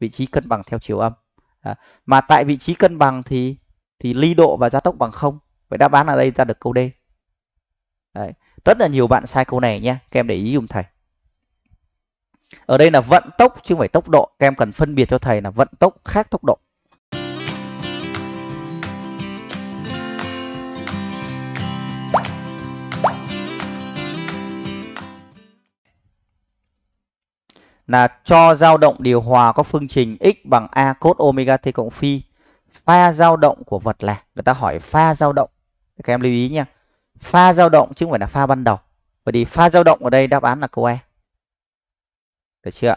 vị trí cân bằng theo chiều âm à, mà tại vị trí cân bằng thì thì ly độ và gia tốc bằng không vậy đáp án ở đây ra được câu D Đấy. rất là nhiều bạn sai câu này nhé các em để ý dùm thầy ở đây là vận tốc chứ không phải tốc độ các em cần phân biệt cho thầy là vận tốc khác tốc độ là cho dao động điều hòa có phương trình x bằng a cos omega t cộng phi pha dao động của vật là người ta hỏi pha dao động các em lưu ý nha pha dao động chứ không phải là pha ban đầu bởi vì pha dao động ở đây đáp án là câu e được chưa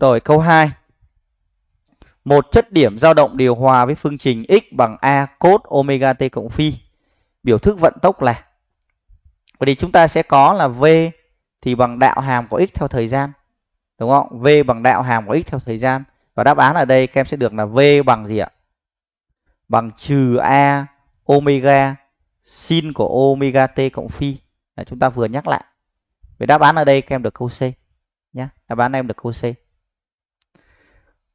rồi câu 2 một chất điểm dao động điều hòa với phương trình x bằng a cos omega t cộng phi biểu thức vận tốc là vậy thì chúng ta sẽ có là v thì bằng đạo hàm có x theo thời gian đúng không v bằng đạo hàm có x theo thời gian và đáp án ở đây các em sẽ được là v bằng gì ạ bằng trừ a omega sin của omega t cộng phi là chúng ta vừa nhắc lại về đáp án ở đây các em được câu c nhé đáp án em được câu c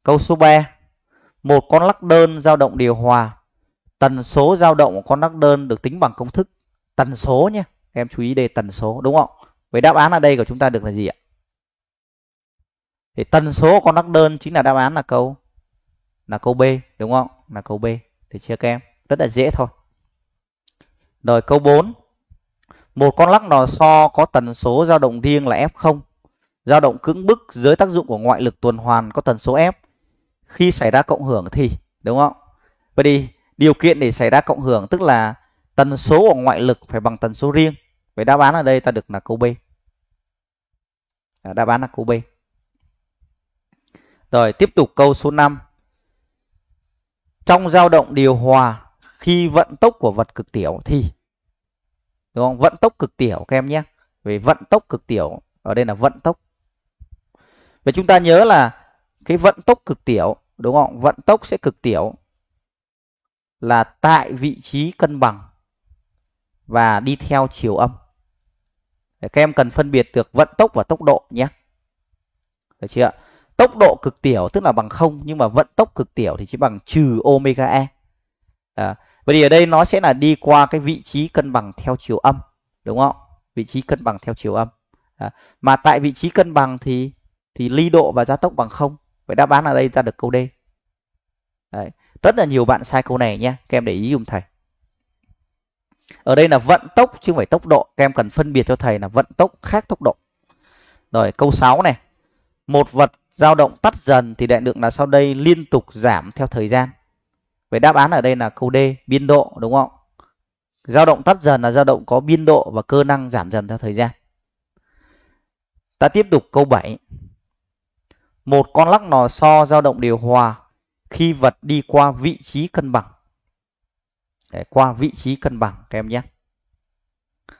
câu số 3 một con lắc đơn dao động điều hòa tần số dao động của con lắc đơn được tính bằng công thức tần số nhé em chú ý đề tần số đúng không Vậy đáp án ở đây của chúng ta được là gì ạ? Thì tần số con đắc đơn chính là đáp án là câu là câu B đúng không? Là câu B. Thì chia các em, rất là dễ thôi. Rồi câu 4. Một con lắc lò xo có tần số dao động riêng là F0. Dao động cứng bức dưới tác dụng của ngoại lực tuần hoàn có tần số F. Khi xảy ra cộng hưởng thì đúng không? Vậy thì điều kiện để xảy ra cộng hưởng tức là tần số của ngoại lực phải bằng tần số riêng Vậy đáp án ở đây ta được là câu B. À, đáp án là câu B. Rồi tiếp tục câu số 5. Trong dao động điều hòa khi vận tốc của vật cực tiểu thì đúng không? Vận tốc cực tiểu các em nhé. Về vận tốc cực tiểu ở đây là vận tốc. Vậy chúng ta nhớ là cái vận tốc cực tiểu đúng không? Vận tốc sẽ cực tiểu là tại vị trí cân bằng và đi theo chiều âm các em cần phân biệt được vận tốc và tốc độ nhé. Được chưa? Tốc độ cực tiểu tức là bằng không nhưng mà vận tốc cực tiểu thì chỉ bằng trừ omega e. À, vậy thì ở đây nó sẽ là đi qua cái vị trí cân bằng theo chiều âm, đúng không? Vị trí cân bằng theo chiều âm. À, mà tại vị trí cân bằng thì thì ly độ và gia tốc bằng không. Vậy đáp án ở đây ra được câu D. Đấy. Rất là nhiều bạn sai câu này nhé. Các em để ý dùm thầy ở đây là vận tốc chứ không phải tốc độ các em cần phân biệt cho thầy là vận tốc khác tốc độ rồi câu 6 này một vật dao động tắt dần thì đại lượng là sau đây liên tục giảm theo thời gian vậy đáp án ở đây là câu D biên độ đúng không dao động tắt dần là dao động có biên độ và cơ năng giảm dần theo thời gian ta tiếp tục câu 7 một con lắc nò so dao động điều hòa khi vật đi qua vị trí cân bằng để qua vị trí cân bằng các em nhé.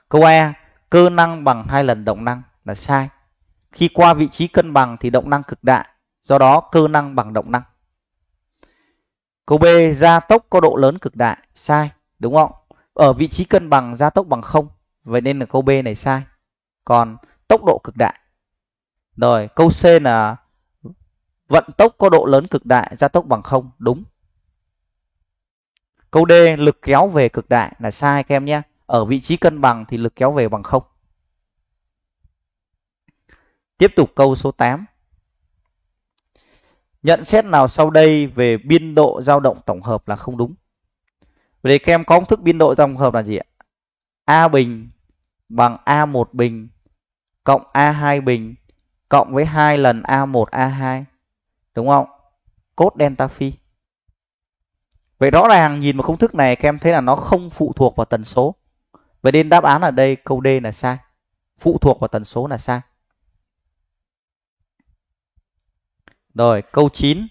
Câu E, cơ năng bằng hai lần động năng là sai. Khi qua vị trí cân bằng thì động năng cực đại, do đó cơ năng bằng động năng. Câu B, gia tốc có độ lớn cực đại, sai, đúng không? Ở vị trí cân bằng gia tốc bằng không, vậy nên là câu B này sai. Còn tốc độ cực đại. Rồi, câu C là vận tốc có độ lớn cực đại, gia tốc bằng không, đúng. Câu D lực kéo về cực đại là sai các em nhé. Ở vị trí cân bằng thì lực kéo về bằng không. Tiếp tục câu số 8. Nhận xét nào sau đây về biên độ dao động tổng hợp là không đúng. về các em có công thức biên độ tổng hợp là gì ạ? A bình bằng A1 bình cộng A2 bình cộng với 2 lần A1 A2. Đúng không? Cốt delta phi. Vậy rõ ràng nhìn vào công thức này các em thấy là nó không phụ thuộc vào tần số. Vậy nên đáp án ở đây câu D là sai. Phụ thuộc vào tần số là sai. Rồi câu 9.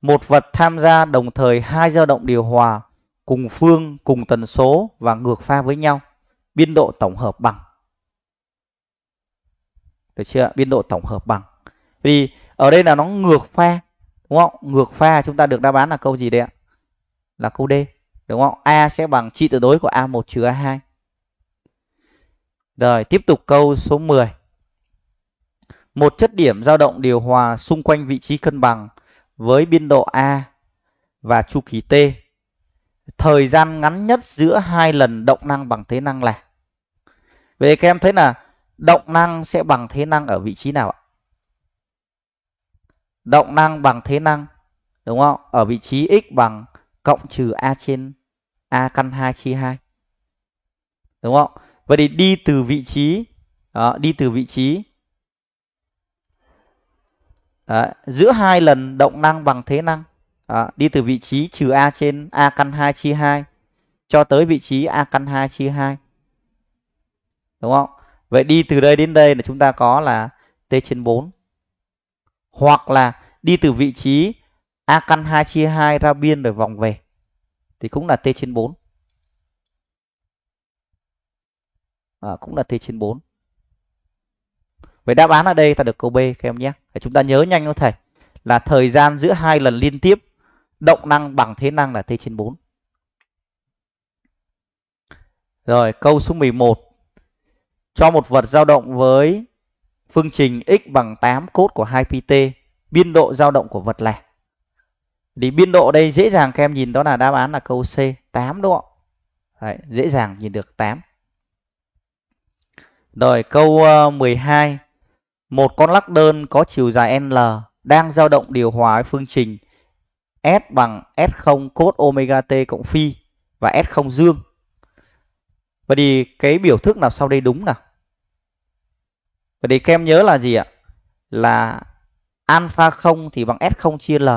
Một vật tham gia đồng thời hai dao động điều hòa cùng phương, cùng tần số và ngược pha với nhau. Biên độ tổng hợp bằng. Được chưa? Biên độ tổng hợp bằng. Vì ở đây là nó ngược pha. Đúng không? Ngược pha chúng ta được đáp án là câu gì đấy ạ? là câu D đúng không? A sẽ bằng trị tuyệt đối của A1 trừ A2. Rồi tiếp tục câu số 10. Một chất điểm dao động điều hòa xung quanh vị trí cân bằng với biên độ A và chu kỳ T. Thời gian ngắn nhất giữa hai lần động năng bằng thế năng là. Vậy các em thấy là động năng sẽ bằng thế năng ở vị trí nào ạ? Động năng bằng thế năng đúng không? Ở vị trí x bằng cộng trừ a trên a căn 2 chia 2. Đúng không? Vậy thì đi từ vị trí đó, đi từ vị trí đó, giữa hai lần động năng bằng thế năng đó, đi từ vị trí trừ a trên a căn 2 chia 2 cho tới vị trí a căn 2 chia 2. Đúng không? Vậy đi từ đây đến đây là chúng ta có là t trên 4 hoặc là đi từ vị trí A căn 2 chia 2 ra biên rồi vòng về thì cũng là T trên 4. À, cũng là T trên 4. Vậy đáp án ở đây ta được câu B các em nhé. Để chúng ta nhớ nhanh thôi thầy là thời gian giữa hai lần liên tiếp động năng bằng thế năng là T trên 4. Rồi câu số 11 cho một vật dao động với phương trình x bằng 8 cốt của 2pt biên độ dao động của vật lẻ thì biên độ đây dễ dàng các em nhìn đó là đáp án là câu C, 8 độ. Đấy, dễ dàng nhìn được 8. Rồi câu 12. Ờ, Một con lắc đơn có chiều dài L đang dao động điều hòa với phương trình S bằng S0 cos omega t cộng phi và S0 dương. Vậy thì cái biểu thức nào sau đây đúng nào? Vậy thì các em nhớ là gì ạ? Là alpha 0 thì bằng S0 chia L.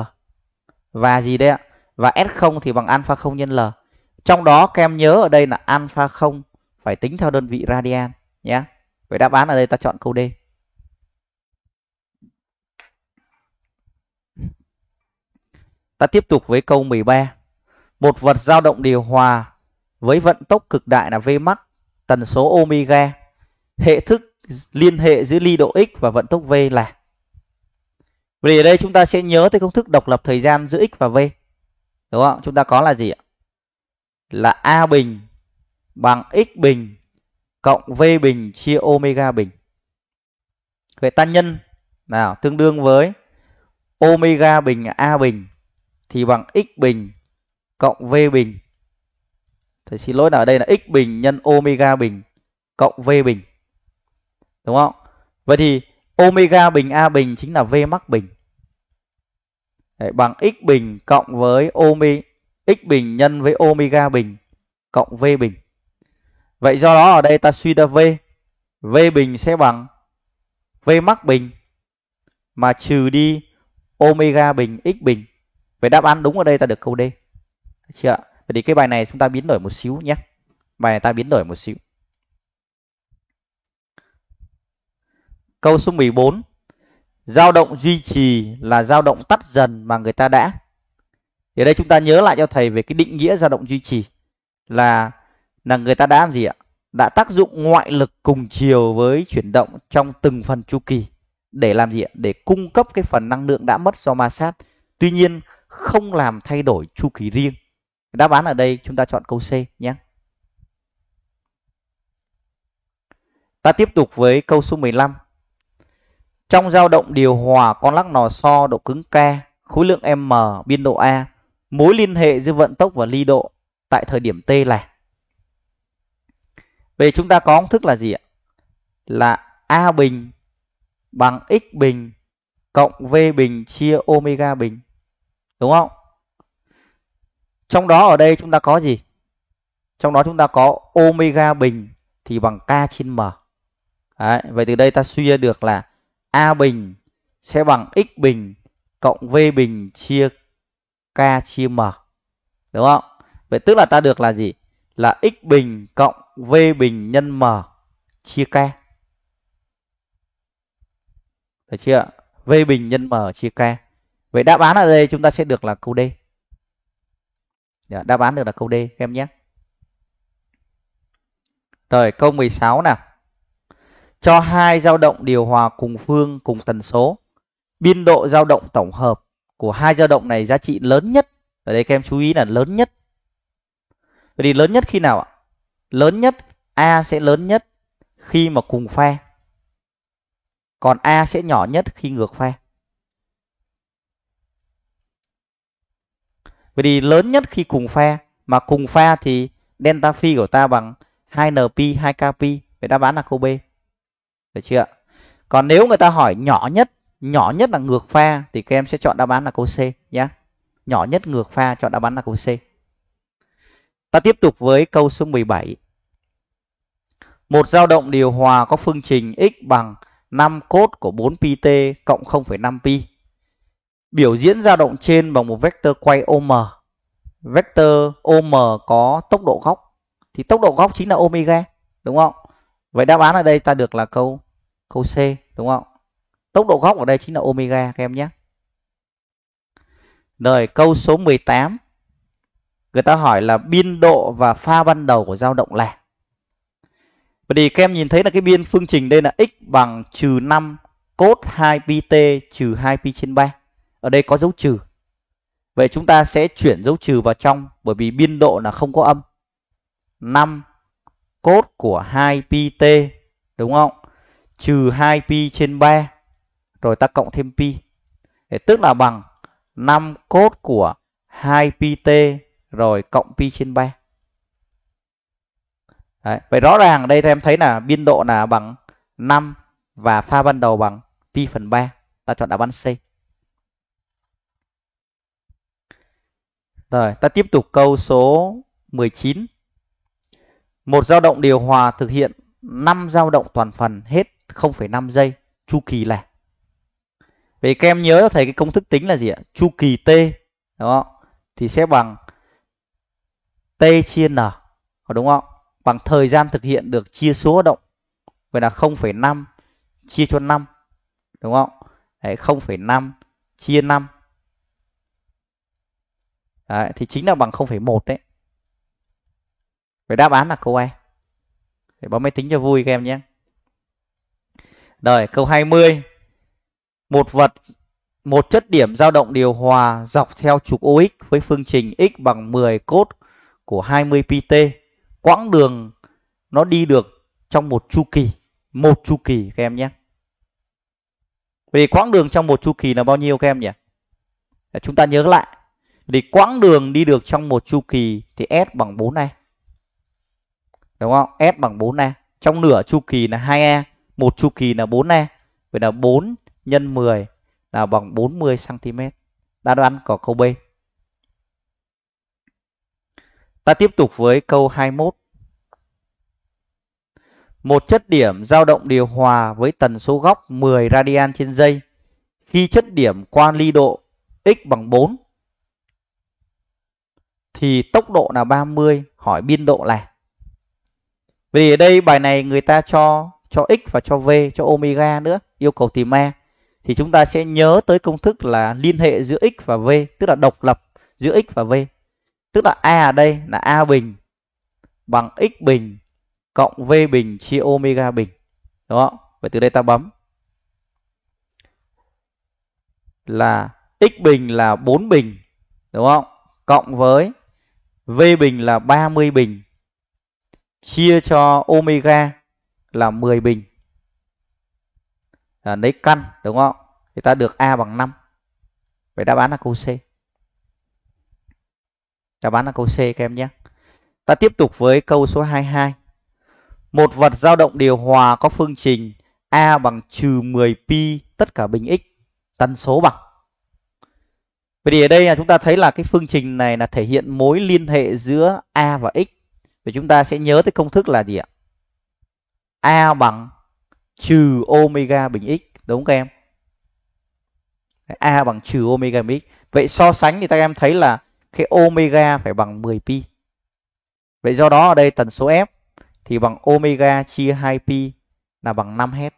Và gì đây ạ? Và S0 thì bằng alpha 0 nhân L. Trong đó các em nhớ ở đây là alpha 0 phải tính theo đơn vị radian nhé. Vậy đáp án ở đây ta chọn câu D. Ta tiếp tục với câu 13. Một vật dao động điều hòa với vận tốc cực đại là V max, tần số omega, hệ thức liên hệ giữa ly độ x và vận tốc V là vì ở đây chúng ta sẽ nhớ tới công thức độc lập thời gian giữa x và v. Đúng không? Chúng ta có là gì ạ? Là A bình bằng x bình cộng v bình chia omega bình. Vậy tan nhân nào tương đương với omega bình A bình thì bằng x bình cộng v bình. Thầy xin lỗi là ở đây là x bình nhân omega bình cộng v bình. Đúng không? Vậy thì omega bình A bình chính là V mắc bình. Đấy, bằng x bình cộng với omega x bình nhân với omega bình cộng V bình. Vậy do đó ở đây ta suy ra V. V bình sẽ bằng V mắc bình mà trừ đi omega bình x bình. Vậy đáp án đúng ở đây ta được câu D. chưa Vậy thì cái bài này chúng ta biến đổi một xíu nhé. Bài này ta biến đổi một xíu. Câu số 14. Dao động duy trì là dao động tắt dần mà người ta đã. Thì ở đây chúng ta nhớ lại cho thầy về cái định nghĩa dao động duy trì là là người ta đã làm gì ạ? Đã tác dụng ngoại lực cùng chiều với chuyển động trong từng phần chu kỳ để làm gì ạ? Để cung cấp cái phần năng lượng đã mất do ma sát. Tuy nhiên không làm thay đổi chu kỳ riêng. Đáp án ở đây chúng ta chọn câu C nhé. Ta tiếp tục với câu số 15. Trong dao động điều hòa con lắc nò so độ cứng K, khối lượng M biên độ A, mối liên hệ giữa vận tốc và ly độ tại thời điểm T là. Về chúng ta có công thức là gì ạ? Là A bình bằng x bình cộng V bình chia omega bình. Đúng không? Trong đó ở đây chúng ta có gì? Trong đó chúng ta có omega bình thì bằng K trên M. Đấy, vậy từ đây ta suy ra được là A bình sẽ bằng x bình cộng V bình chia K chia M. Đúng không? Vậy tức là ta được là gì? Là x bình cộng V bình nhân M chia K. Được chưa? V bình nhân M chia K. Vậy đáp án ở đây chúng ta sẽ được là câu D. Dạ, đáp án được là câu D em nhé. Rồi câu 16 nào cho hai dao động điều hòa cùng phương cùng tần số. Biên độ dao động tổng hợp của hai dao động này giá trị lớn nhất. Ở đây các em chú ý là lớn nhất. Vậy thì lớn nhất khi nào ạ? Lớn nhất A sẽ lớn nhất khi mà cùng phe. Còn A sẽ nhỏ nhất khi ngược phe. Vậy thì lớn nhất khi cùng phe mà cùng pha thì delta phi của ta bằng 2np 2kp. Vậy đáp án là câu B. Được chưa? Còn nếu người ta hỏi nhỏ nhất, nhỏ nhất là ngược pha thì các em sẽ chọn đáp án là câu C nhé. Nhỏ nhất ngược pha chọn đáp án là câu C. Ta tiếp tục với câu số 17. Một dao động điều hòa có phương trình x bằng 5 cốt của 4pi t cộng 0,5pi. Biểu diễn dao động trên bằng một vectơ quay OM. Vectơ OM có tốc độ góc thì tốc độ góc chính là omega, đúng không? Vậy đáp án ở đây ta được là câu câu C đúng không? Tốc độ góc ở đây chính là omega các em nhé. Rồi câu số 18. Người ta hỏi là biên độ và pha ban đầu của dao động là. Vậy thì các em nhìn thấy là cái biên phương trình đây là x bằng trừ 5 cos 2pi t trừ 2pi trên 3. Ở đây có dấu trừ. Vậy chúng ta sẽ chuyển dấu trừ vào trong bởi vì biên độ là không có âm. 5 cốt của 2pi t đúng không? Trừ 2pi trên 3 rồi ta cộng thêm pi. Để tức là bằng 5 cốt của 2pi t rồi cộng pi trên 3. Đấy, vậy rõ ràng đây em thấy là biên độ là bằng 5 và pha ban đầu bằng pi phần 3. Ta chọn đáp án C. Rồi, ta tiếp tục câu số 19. Một dao động điều hòa thực hiện 5 dao động toàn phần hết 0,5 giây chu kỳ lẻ. Vậy các em nhớ thầy cái công thức tính là gì ạ? Chu kỳ T đúng không? Thì sẽ bằng T chia N đúng không? Bằng thời gian thực hiện được chia số hoạt động. Vậy là 0,5 chia cho 5 đúng không? Đấy 0,5 chia 5. Đấy, thì chính là bằng 0,1 đấy. Vậy đáp án là câu E. Để bấm máy tính cho vui các em nhé. Rồi, câu 20. Một vật một chất điểm dao động điều hòa dọc theo trục OX với phương trình x bằng 10 cốt của 20 pt. Quãng đường nó đi được trong một chu kỳ, một chu kỳ các em nhé. Vậy quãng đường trong một chu kỳ là bao nhiêu các em nhỉ? Chúng ta nhớ lại. Thì quãng đường đi được trong một chu kỳ thì S bằng 4 này đúng không s bằng 4e trong nửa chu kỳ là 2e một chu kỳ là 4e vậy là 4 nhân 10 là bằng 40 cm đáp án của câu b ta tiếp tục với câu 21 một chất điểm dao động điều hòa với tần số góc 10 radian trên giây khi chất điểm qua ly độ x bằng 4 thì tốc độ là 30 hỏi biên độ là? Vì ở đây bài này người ta cho cho x và cho v, cho omega nữa, yêu cầu tìm e Thì chúng ta sẽ nhớ tới công thức là liên hệ giữa x và v, tức là độc lập giữa x và v. Tức là a ở đây là a bình bằng x bình cộng v bình chia omega bình. đúng không vậy từ đây ta bấm là x bình là 4 bình đúng không? Cộng với v bình là 30 bình chia cho omega là 10 bình à, lấy căn đúng không thì ta được a bằng 5 vậy đáp án là câu C đáp án là câu C các em nhé ta tiếp tục với câu số 22 một vật dao động điều hòa có phương trình a bằng trừ 10 pi tất cả bình x tần số bằng Vậy thì ở đây là chúng ta thấy là cái phương trình này là thể hiện mối liên hệ giữa A và X thì chúng ta sẽ nhớ tới công thức là gì ạ? A bằng trừ omega bình x đúng không các em? A bằng trừ omega bình x. Vậy so sánh thì các em thấy là cái omega phải bằng 10 pi. Vậy do đó ở đây tần số F thì bằng omega chia 2 pi là bằng 5 Hz.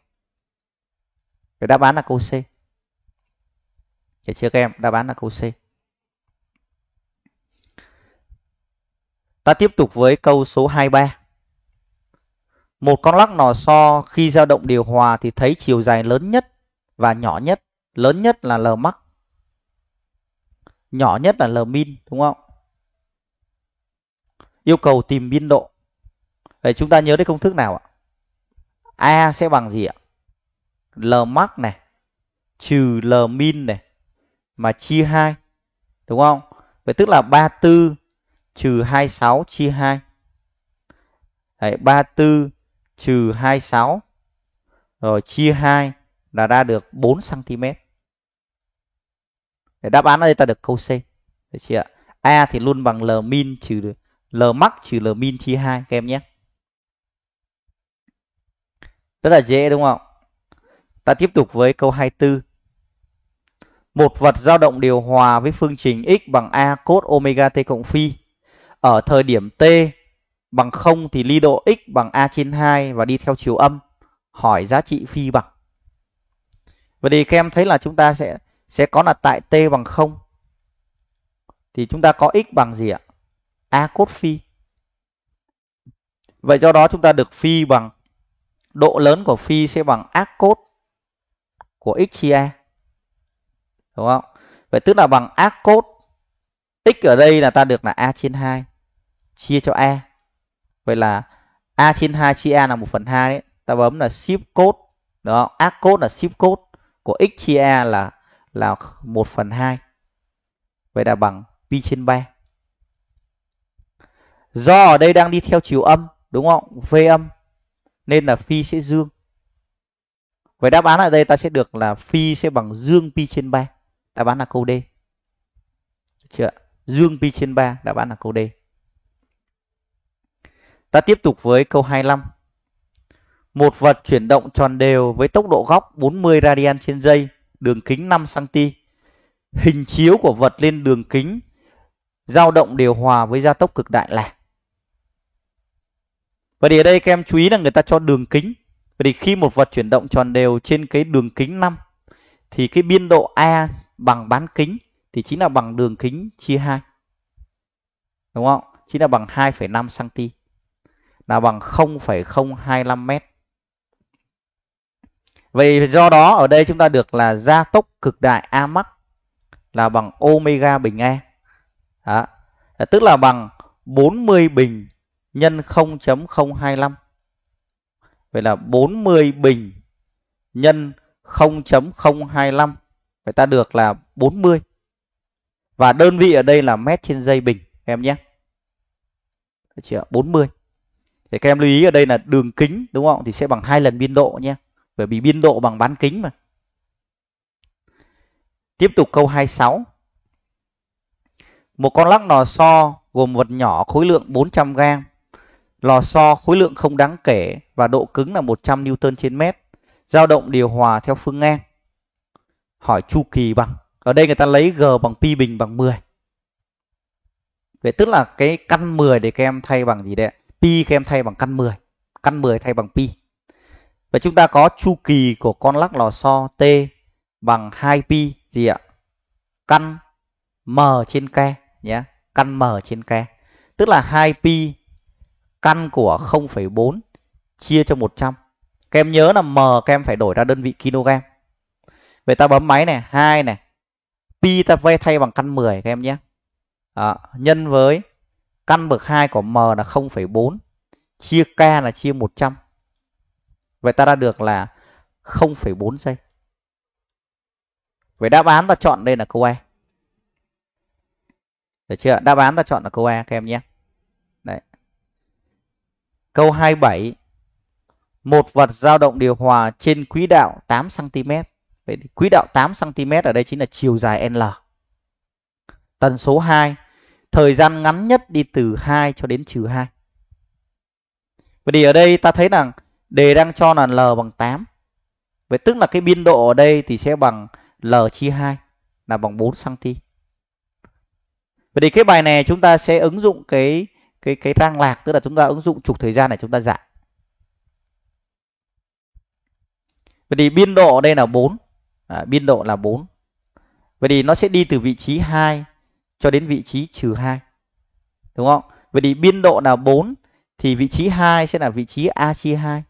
Vậy đáp án là câu C. Được chưa các em? Đáp án là câu C. Ta tiếp tục với câu số 23. Một con lắc nò so khi dao động điều hòa thì thấy chiều dài lớn nhất và nhỏ nhất. Lớn nhất là L max. Nhỏ nhất là L min, đúng không? Yêu cầu tìm biên độ. Vậy chúng ta nhớ đến công thức nào ạ? A sẽ bằng gì ạ? L max này trừ L min này mà chia 2. Đúng không? Vậy tức là 34 trừ 26 chia 2. Đấy, 34 trừ 26 rồi chia 2 là ra được 4 cm. Để đáp án ở đây ta được câu C. Được chị ạ? A thì luôn bằng L min trừ L max trừ L min chia 2 các em nhé. Rất là dễ đúng không? Ta tiếp tục với câu 24. Một vật dao động điều hòa với phương trình x bằng a cos omega t cộng phi ở thời điểm t bằng 0 thì ly độ x bằng a trên 2 và đi theo chiều âm hỏi giá trị phi bằng. Vậy thì các em thấy là chúng ta sẽ sẽ có là tại t bằng 0 thì chúng ta có x bằng gì ạ? a cốt phi. Vậy do đó chúng ta được phi bằng độ lớn của phi sẽ bằng ác cốt của x chia a. Đúng không? Vậy tức là bằng ác cốt x ở đây là ta được là a trên 2 chia cho A. Vậy là A trên 2 chia A là 1 phần 2 đấy. Ta bấm là shift code. Đó, ác code là shift code của x chia A là là 1 phần 2. Vậy là bằng pi trên 3. Do ở đây đang đi theo chiều âm, đúng không? V âm. Nên là phi sẽ dương. Vậy đáp án ở đây ta sẽ được là phi sẽ bằng dương pi trên 3. Đáp án là câu D. chưa? Dương pi trên 3, đáp án là câu D. Ta tiếp tục với câu 25. Một vật chuyển động tròn đều với tốc độ góc 40 radian trên giây, đường kính 5 cm. Hình chiếu của vật lên đường kính dao động điều hòa với gia tốc cực đại là. Vậy thì ở đây các em chú ý là người ta cho đường kính. Vậy thì khi một vật chuyển động tròn đều trên cái đường kính 5 thì cái biên độ A bằng bán kính thì chính là bằng đường kính chia 2. Đúng không? Chính là bằng 2,5 cm là bằng 0,025 m. Vậy do đó ở đây chúng ta được là gia tốc cực đại A max là bằng omega bình E. Đó. Tức là bằng 40 bình nhân 0,025. Vậy là 40 bình nhân 0,025. Vậy ta được là 40. Và đơn vị ở đây là mét trên giây bình em nhé. Được chưa? 40 thì các em lưu ý ở đây là đường kính đúng không thì sẽ bằng hai lần biên độ nhé bởi vì biên độ bằng bán kính mà tiếp tục câu 26 một con lắc lò xo gồm vật nhỏ khối lượng 400 g lò xo khối lượng không đáng kể và độ cứng là 100 Newton trên mét dao động điều hòa theo phương ngang hỏi chu kỳ bằng ở đây người ta lấy g bằng pi bình bằng 10 vậy tức là cái căn 10 để các em thay bằng gì đấy pi các em thay bằng căn 10 căn 10 thay bằng pi và chúng ta có chu kỳ của con lắc lò xo t bằng 2 pi gì ạ căn m trên ke nhé căn m trên ke tức là 2 pi căn của 0,4 chia cho 100 các em nhớ là m các em phải đổi ra đơn vị kg vậy ta bấm máy này 2 này pi ta vay thay bằng căn 10 các em nhé à, nhân với căn bậc 2 của m là 0,4 chia k là chia 100. Vậy ta đã được là 0,4 giây. Vậy đáp án ta chọn đây là câu E. Được chưa? Đáp án ta chọn là câu E các em nhé. Đấy. Câu 27. Một vật dao động điều hòa trên quỹ đạo 8 cm. Vậy thì quỹ đạo 8 cm ở đây chính là chiều dài L. Tần số 2 thời gian ngắn nhất đi từ 2 cho đến trừ 2. Vậy thì ở đây ta thấy rằng đề đang cho là L bằng 8. Vậy tức là cái biên độ ở đây thì sẽ bằng L chia 2 là bằng 4 cm. Vậy thì cái bài này chúng ta sẽ ứng dụng cái cái cái rang lạc tức là chúng ta ứng dụng trục thời gian này chúng ta giải. Vậy thì biên độ ở đây là 4. À, biên độ là 4. Vậy thì nó sẽ đi từ vị trí 2 cho đến vị trí trừ 2. Đúng không? Vậy thì biên độ là 4 thì vị trí 2 sẽ là vị trí A chia 2.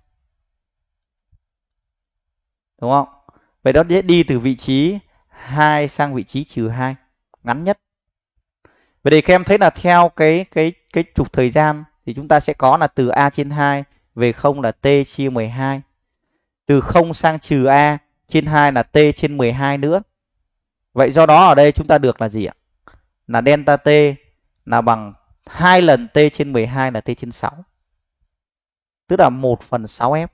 Đúng không? Vậy đó đi từ vị trí 2 sang vị trí trừ 2 ngắn nhất. Vậy thì các em thấy là theo cái cái cái trục thời gian thì chúng ta sẽ có là từ A trên 2 về 0 là T chia 12. Từ 0 sang trừ A trên 2 là T trên 12 nữa. Vậy do đó ở đây chúng ta được là gì ạ? là delta t là bằng 2 lần t trên 12 là t trên 6. Tức là 1 phần 6F.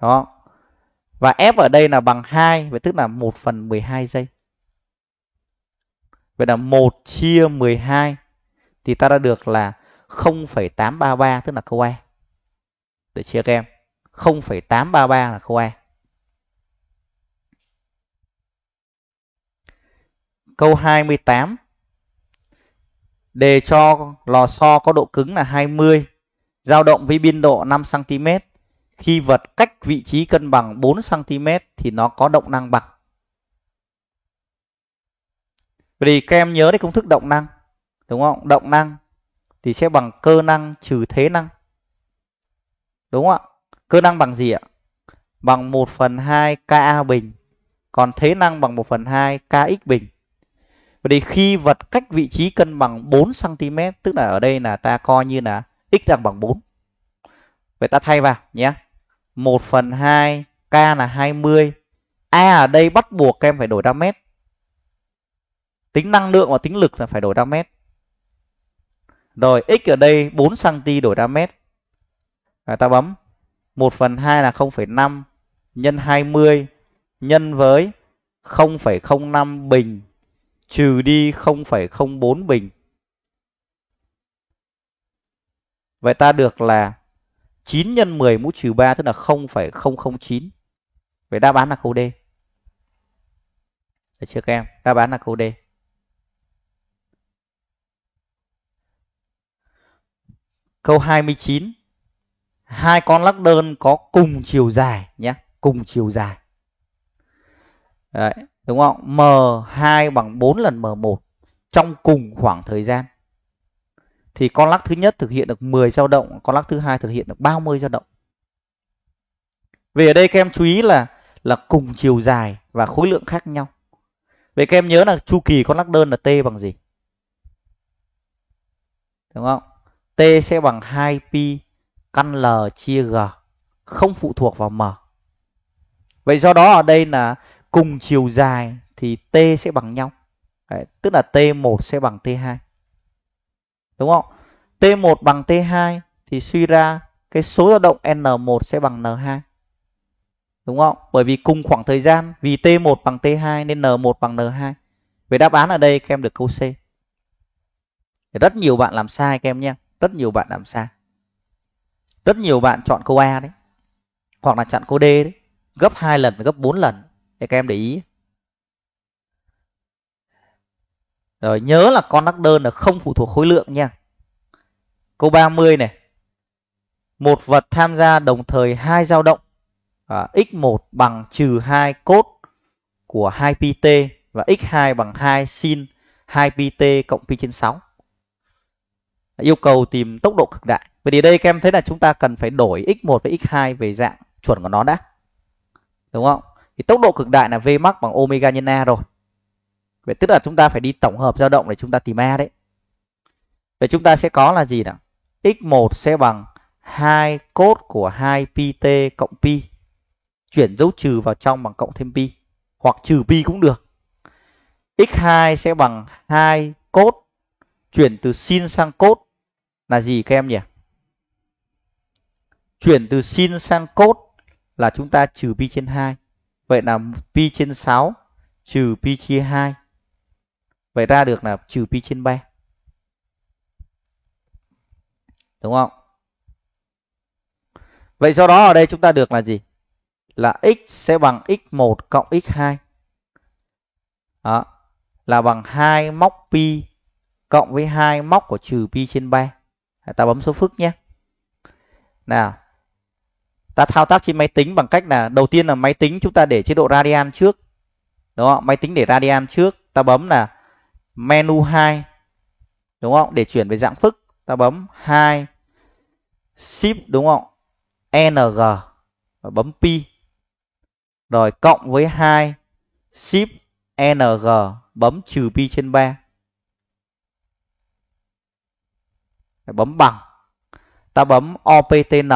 Đó. Và F ở đây là bằng 2, vậy tức là 1 phần 12 giây. Vậy là 1 chia 12 thì ta đã được là 0,833 tức là câu A. E. Để chia các em. 0,833 là câu A. E. Câu 28 Đề cho lò xo có độ cứng là 20, dao động với biên độ 5 cm. Khi vật cách vị trí cân bằng 4 cm thì nó có động năng bằng. Vì các em nhớ đấy công thức động năng, đúng không? Động năng thì sẽ bằng cơ năng trừ thế năng. Đúng không ạ? Cơ năng bằng gì ạ? Bằng 1 phần 2 Ka bình. Còn thế năng bằng 1 phần 2 Kx bình. Vậy thì khi vật cách vị trí cân bằng 4 cm tức là ở đây là ta coi như là x đang bằng 4. Vậy ta thay vào nhé. 1 phần 2 k là 20. A ở đây bắt buộc các em phải đổi ra mét. Tính năng lượng và tính lực là phải đổi ra mét. Rồi x ở đây 4 cm đổi ra mét. Rồi à, ta bấm 1 phần 2 là 0,5 nhân 20 nhân với 0,05 bình trừ đi 0,04 bình. Vậy ta được là 9 x 10 mũ trừ 3 tức là 0,009. Vậy đáp án là câu D. Được chưa các em? Đáp án là câu D. Câu 29. Hai con lắc đơn có cùng chiều dài nhé, cùng chiều dài. Đấy, đúng không M2 bằng 4 lần M1 trong cùng khoảng thời gian thì con lắc thứ nhất thực hiện được 10 dao động con lắc thứ hai thực hiện được 30 dao động vì ở đây các em chú ý là là cùng chiều dài và khối lượng khác nhau vậy các em nhớ là chu kỳ con lắc đơn là T bằng gì đúng không T sẽ bằng 2pi căn L chia G không phụ thuộc vào M vậy do đó ở đây là cùng chiều dài thì T sẽ bằng nhau. Đấy, tức là T1 sẽ bằng T2. Đúng không? T1 bằng T2 thì suy ra cái số dao động N1 sẽ bằng N2. Đúng không? Bởi vì cùng khoảng thời gian vì T1 bằng T2 nên N1 bằng N2. Về đáp án ở đây các em được câu C. Rất nhiều bạn làm sai các em nhé. Rất nhiều bạn làm sai. Rất nhiều bạn chọn câu A đấy. Hoặc là chọn câu D đấy. Gấp 2 lần, gấp 4 lần để các em để ý rồi nhớ là con đắc đơn là không phụ thuộc khối lượng nha câu 30 này một vật tham gia đồng thời hai dao động à, x1 bằng trừ 2 cốt của 2pt và x2 bằng 2 sin 2pt cộng pi trên 6 yêu cầu tìm tốc độ cực đại vậy thì đây các em thấy là chúng ta cần phải đổi x1 với x2 về dạng chuẩn của nó đã đúng không thì tốc độ cực đại là v max bằng omega nhân a rồi vậy tức là chúng ta phải đi tổng hợp dao động để chúng ta tìm a đấy vậy chúng ta sẽ có là gì nào x1 sẽ bằng 2 cốt của 2 pt cộng pi chuyển dấu trừ vào trong bằng cộng thêm pi hoặc trừ pi cũng được x2 sẽ bằng 2 cốt chuyển từ sin sang cốt là gì các em nhỉ chuyển từ sin sang cốt là chúng ta trừ pi trên 2 Vậy là pi trên 6 trừ pi chia 2. Vậy ra được là trừ pi trên 3. Đúng không? Vậy sau đó ở đây chúng ta được là gì? Là x sẽ bằng x1 cộng x2. Đó. Là bằng 2 móc pi cộng với 2 móc của trừ pi trên 3. Ta bấm số phức nhé. Nào ta thao tác trên máy tính bằng cách là đầu tiên là máy tính chúng ta để chế độ radian trước đúng không máy tính để radian trước ta bấm là menu 2 đúng không để chuyển về dạng phức ta bấm 2 shift đúng không ng và bấm pi rồi cộng với 2 shift ng bấm trừ pi trên 3 bấm bằng ta bấm optn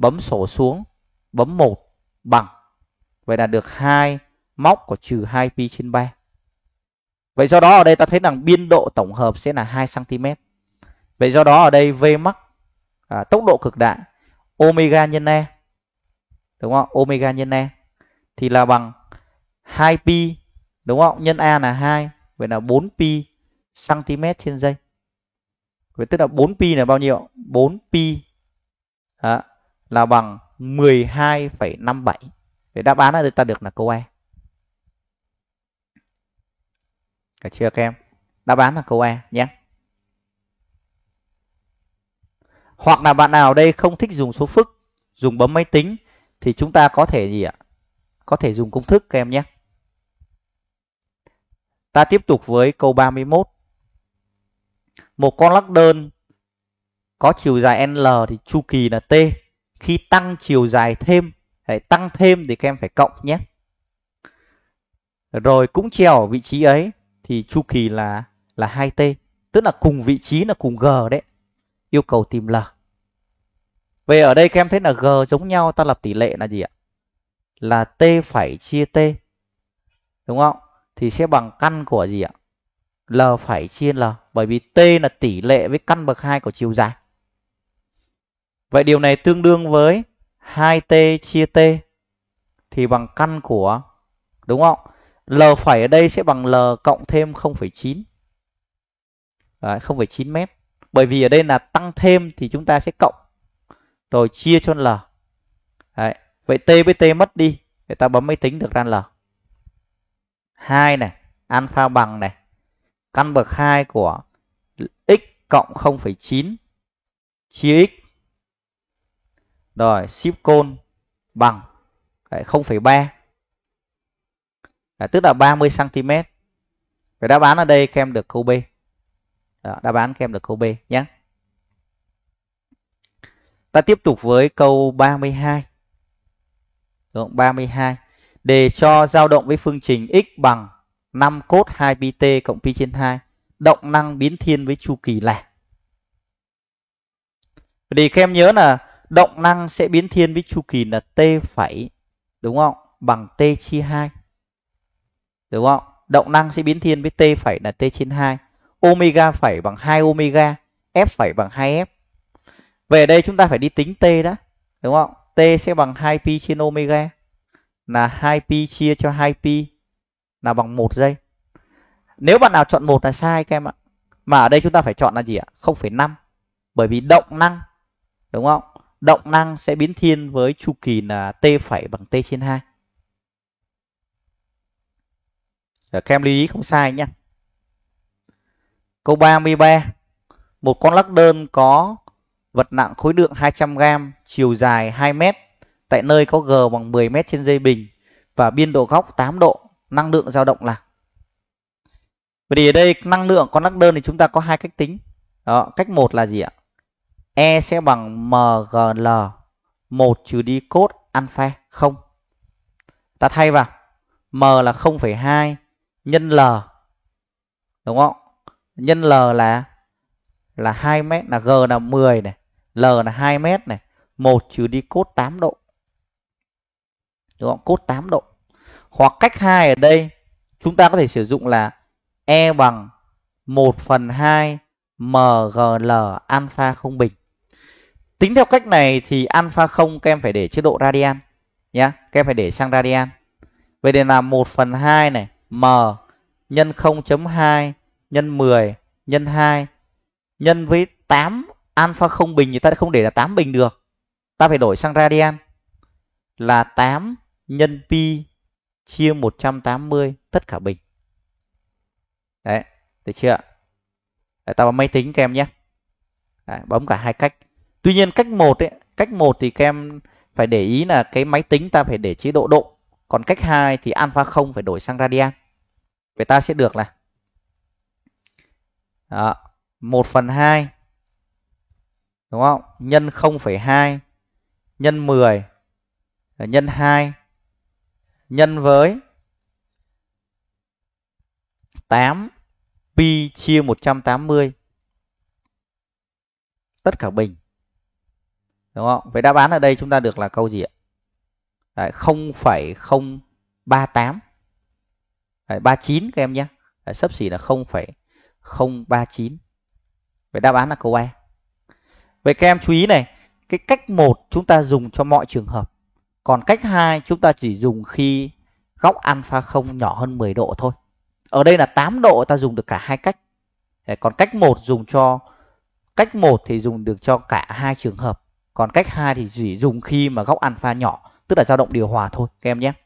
bấm sổ xuống, bấm 1 bằng. Vậy là được hai móc của trừ 2pi trên 3. Vậy do đó ở đây ta thấy rằng biên độ tổng hợp sẽ là 2 cm. Vậy do đó ở đây V mắc à, tốc độ cực đại omega nhân e đúng không? Omega nhân e thì là bằng 2pi đúng không? Nhân a là 2, vậy là 4pi cm trên dây Vậy tức là 4pi là bao nhiêu? 4pi à, là bằng 12,57. Để đáp án này ta được là câu E. Cả chưa các em? Đáp án là câu E nhé. Hoặc là bạn nào đây không thích dùng số phức, dùng bấm máy tính thì chúng ta có thể gì ạ? Có thể dùng công thức các em nhé. Ta tiếp tục với câu 31. Một con lắc đơn có chiều dài L thì chu kỳ là T khi tăng chiều dài thêm hãy tăng thêm thì các em phải cộng nhé rồi cũng treo ở vị trí ấy thì chu kỳ là là 2t tức là cùng vị trí là cùng g đấy yêu cầu tìm l về ở đây các em thấy là g giống nhau ta lập tỷ lệ là gì ạ là t phải chia t đúng không thì sẽ bằng căn của gì ạ l phải chia l bởi vì t là tỷ lệ với căn bậc hai của chiều dài Vậy điều này tương đương với 2t chia t thì bằng căn của đúng không? L phẩy ở đây sẽ bằng L cộng thêm 0,9. Đấy, 0,9 mét. Bởi vì ở đây là tăng thêm thì chúng ta sẽ cộng rồi chia cho L. Đấy, vậy T với T mất đi, người ta bấm máy tính được ra L. 2 này, alpha bằng này, căn bậc 2 của x cộng 0,9 chia x rồi ship côn bằng 0,3 tức là 30 cm và đáp án ở đây kem được câu B đó, đáp án các được câu B nhé ta tiếp tục với câu 32 Đúng, 32 để cho dao động với phương trình x bằng 5 cốt 2 t cộng pi trên 2 động năng biến thiên với chu kỳ lẻ thì kem nhớ là động năng sẽ biến thiên với chu kỳ là t phẩy đúng không bằng t chia 2 đúng không động năng sẽ biến thiên với t phẩy là t trên 2 omega phẩy bằng 2 omega f phẩy bằng 2f về đây chúng ta phải đi tính t đó đúng không t sẽ bằng 2pi trên omega là 2pi chia cho 2pi là bằng 1 giây nếu bạn nào chọn một là sai các em ạ mà ở đây chúng ta phải chọn là gì ạ 0,5 bởi vì động năng đúng không động năng sẽ biến thiên với chu kỳ là t phẩy bằng t trên 2. Dạ, các em lưu ý không sai nhé. Câu 33. Một con lắc đơn có vật nặng khối lượng 200g, chiều dài 2m tại nơi có g bằng 10m trên dây bình và biên độ góc 8 độ, năng lượng dao động là. Vậy thì ở đây năng lượng con lắc đơn thì chúng ta có hai cách tính. Đó, cách một là gì ạ? E sẽ bằng MGL 1 trừ đi cốt alpha 0. Ta thay vào M là 0,2 nhân L. Đúng không? Nhân L là là 2 mét, là G là 10 này, L là 2 mét này, 1 trừ đi cốt 8 độ. Đúng không? Cốt 8 độ. Hoặc cách 2 ở đây chúng ta có thể sử dụng là E bằng 1 phần 2 MGL alpha không bình. Tính theo cách này thì alpha 0 các em phải để chế độ radian nhá, các em phải để sang radian. Vậy để làm 1 phần 2 này, m nhân 0.2 nhân 10 nhân 2 nhân với 8 alpha 0 bình thì ta không để là 8 bình được. Ta phải đổi sang radian là 8 nhân pi chia 180 tất cả bình. Đấy, được chưa? để ta vào máy tính các em nhé. Đấy, bấm cả hai cách. Tuy nhiên cách một ấy, cách một thì các em phải để ý là cái máy tính ta phải để chế độ độ. Còn cách 2 thì alpha 0 phải đổi sang radian. Vậy ta sẽ được là đó, 1 phần 2 đúng không? Nhân 0,2 nhân 10 nhân 2 nhân với 8 pi chia 180 tất cả bình đúng không vậy đáp án ở đây chúng ta được là câu gì ạ Đấy, 0,038 Đấy, 39 các em nhé Đấy, sấp xỉ là 0,039 vậy đáp án là câu A vậy các em chú ý này cái cách một chúng ta dùng cho mọi trường hợp còn cách hai chúng ta chỉ dùng khi góc alpha không nhỏ hơn 10 độ thôi ở đây là 8 độ ta dùng được cả hai cách còn cách một dùng cho cách một thì dùng được cho cả hai trường hợp còn cách hai thì chỉ dùng khi mà góc alpha nhỏ tức là dao động điều hòa thôi các em nhé